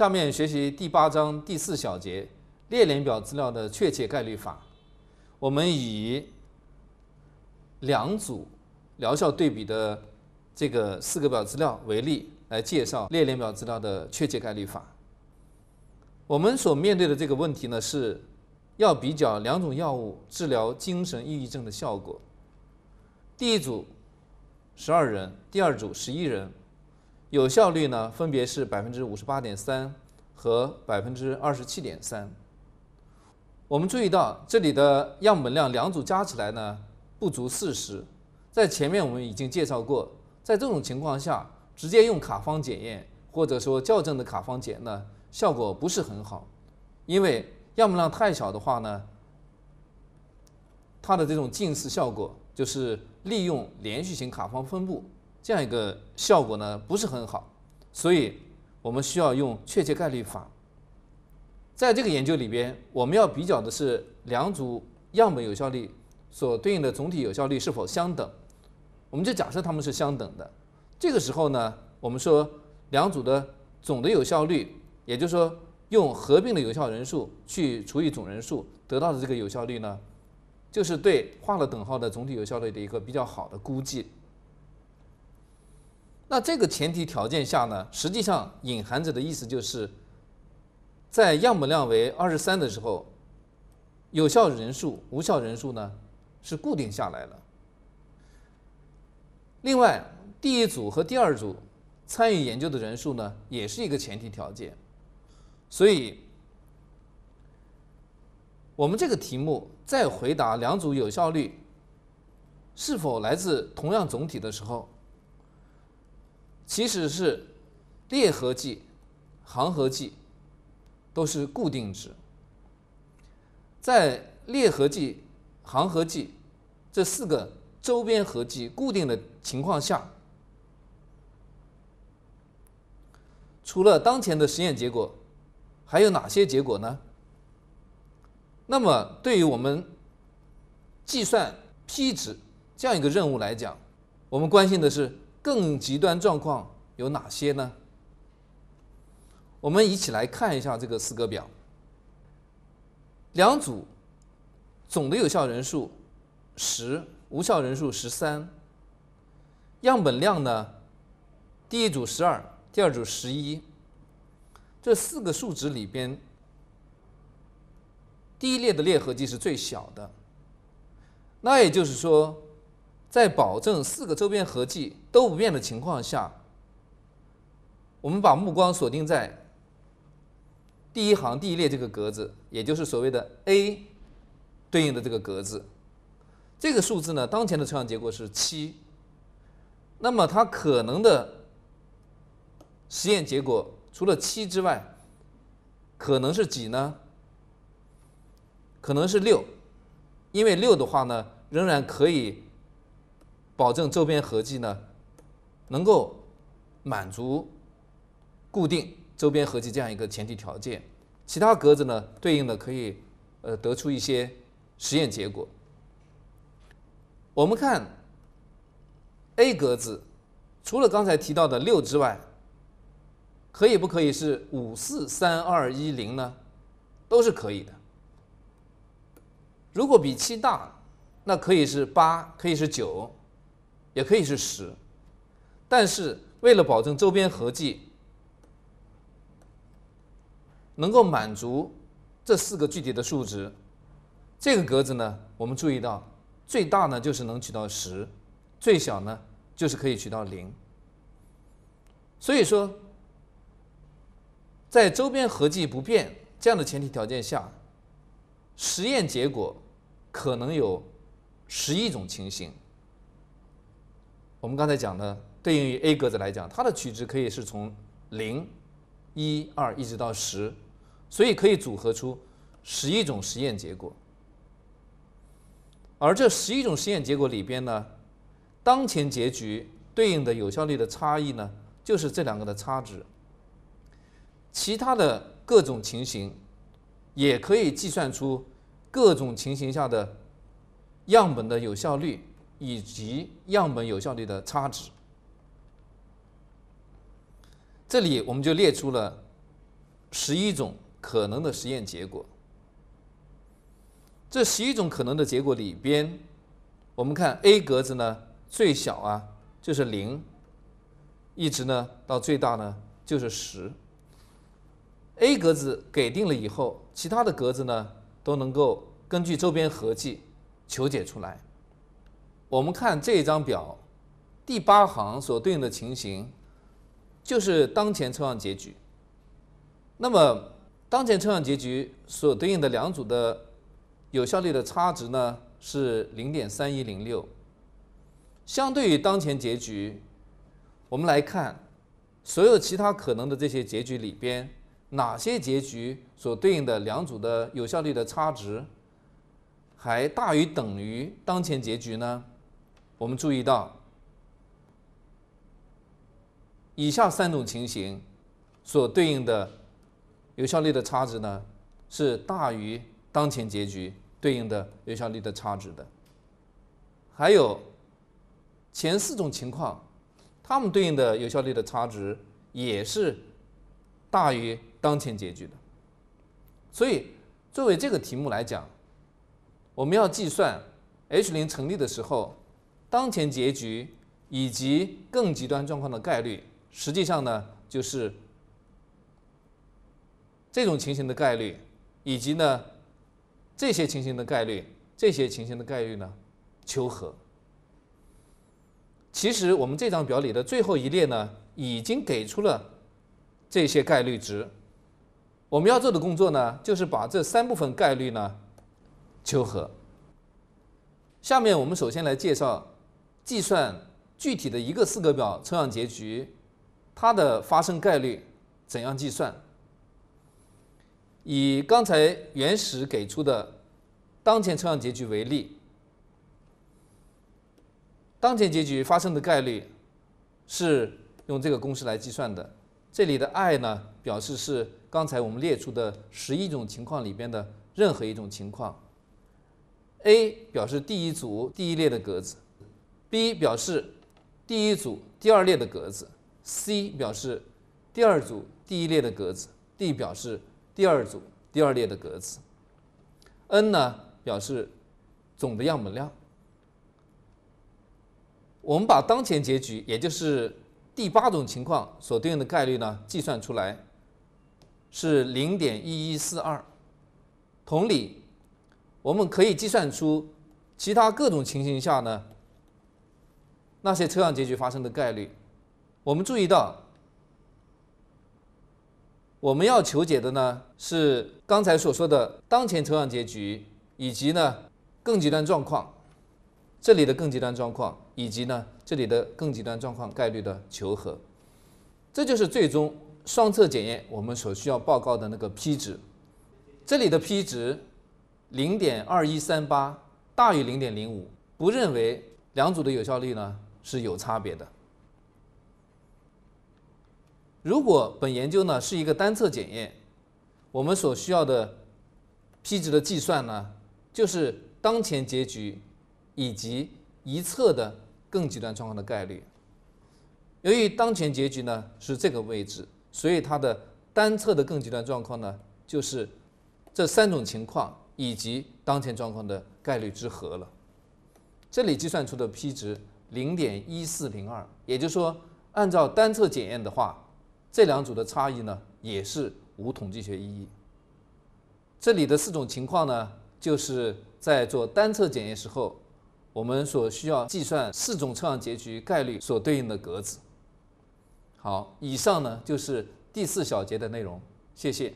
下面学习第八章第四小节列联表资料的确切概率法。我们以两组疗效对比的这个四个表资料为例，来介绍列联表资料的确切概率法。我们所面对的这个问题呢，是要比较两种药物治疗精神抑郁症的效果。第一组十二人，第二组十一人。有效率呢，分别是百分之五十八点三和百分之二十七点三。我们注意到这里的样本量两组加起来呢不足四十，在前面我们已经介绍过，在这种情况下，直接用卡方检验或者说校正的卡方检呢效果不是很好，因为样本量太小的话呢，它的这种近似效果就是利用连续型卡方分布。这样一个效果呢不是很好，所以我们需要用确切概率法。在这个研究里边，我们要比较的是两组样本有效率所对应的总体有效率是否相等，我们就假设它们是相等的。这个时候呢，我们说两组的总的有效率，也就是说用合并的有效人数去除以总人数得到的这个有效率呢，就是对画了等号的总体有效率的一个比较好的估计。那这个前提条件下呢，实际上隐含着的意思就是，在样本量为二十三的时候，有效人数、无效人数呢是固定下来了。另外，第一组和第二组参与研究的人数呢，也是一个前提条件。所以，我们这个题目在回答两组有效率是否来自同样总体的时候。其实是裂合剂、行合剂都是固定值，在裂合剂、行合剂这四个周边合计固定的情况下，除了当前的实验结果，还有哪些结果呢？那么对于我们计算 p 值这样一个任务来讲，我们关心的是。更极端状况有哪些呢？我们一起来看一下这个四格表。两组总的有效人数十，无效人数十三，样本量呢？第一组十二，第二组十一。这四个数值里边，第一列的列合计是最小的。那也就是说。在保证四个周边合计都不变的情况下，我们把目光锁定在第一行第一列这个格子，也就是所谓的 a 对应的这个格子。这个数字呢，当前的抽样结果是七。那么它可能的实验结果除了七之外，可能是几呢？可能是六，因为六的话呢，仍然可以。保证周边合计呢，能够满足固定周边合计这样一个前提条件，其他格子呢对应的可以呃得出一些实验结果。我们看 A 格子，除了刚才提到的六之外，可以不可以是五四三二一零呢？都是可以的。如果比七大，那可以是八，可以是九。也可以是十，但是为了保证周边合计能够满足这四个具体的数值，这个格子呢，我们注意到最大呢就是能取到十，最小呢就是可以取到零。所以说，在周边合计不变这样的前提条件下，实验结果可能有十一种情形。我们刚才讲呢，对应于 A 格子来讲，它的取值可以是从零、一、二一直到十，所以可以组合出十一种实验结果。而这十一种实验结果里边呢，当前结局对应的有效率的差异呢，就是这两个的差值。其他的各种情形也可以计算出各种情形下的样本的有效率。以及样本有效率的差值，这里我们就列出了十一种可能的实验结果。这十一种可能的结果里边，我们看 A 格子呢最小啊就是零，一直呢到最大呢就是十。A 格子给定了以后，其他的格子呢都能够根据周边合计求解出来。我们看这一张表，第八行所对应的情形，就是当前抽样结局。那么，当前抽样结局所对应的两组的有效率的差值呢是零点三一零六。相对于当前结局，我们来看所有其他可能的这些结局里边，哪些结局所对应的两组的有效率的差值还大于等于当前结局呢？我们注意到以下三种情形所对应的有效率的差值呢，是大于当前结局对应的有效率的差值的。还有前四种情况，它们对应的有效率的差值也是大于当前结局的。所以，作为这个题目来讲，我们要计算 H 零成立的时候。当前结局以及更极端状况的概率，实际上呢就是这种情形的概率，以及呢这些情形的概率，这些情形的概率呢求和。其实我们这张表里的最后一列呢，已经给出了这些概率值。我们要做的工作呢，就是把这三部分概率呢求和。下面我们首先来介绍。计算具体的一个四格表抽样结局，它的发生概率怎样计算？以刚才原始给出的当前抽样结局为例，当前结局发生的概率是用这个公式来计算的。这里的 i 呢，表示是刚才我们列出的十一种情况里边的任何一种情况。a 表示第一组第一列的格子。B 表示第一组第二列的格子，C 表示第二组第一列的格子，D 表示第二组第二列的格子，N 呢表示总的样本量。我们把当前结局，也就是第八种情况所对应的概率呢计算出来，是零点一一四二。同理，我们可以计算出其他各种情形下呢。那些车辆结局发生的概率，我们注意到，我们要求解的呢是刚才所说的当前车辆结局，以及呢更极端状况，这里的更极端状况，以及呢这里的更极端状况概率的求和，这就是最终双侧检验我们所需要报告的那个 P 值，这里的 P 值零点二一三八大于零点零五，不认为两组的有效率呢。是有差别的。如果本研究呢是一个单侧检验，我们所需要的 p 值的计算呢，就是当前结局以及一侧的更极端状况的概率。由于当前结局呢是这个位置，所以它的单侧的更极端状况呢就是这三种情况以及当前状况的概率之和了。这里计算出的 p 值。零点一四零二，也就是说，按照单侧检验的话，这两组的差异呢也是无统计学意义。这里的四种情况呢，就是在做单侧检验时候，我们所需要计算四种测量结局概率所对应的格子。好，以上呢就是第四小节的内容，谢谢。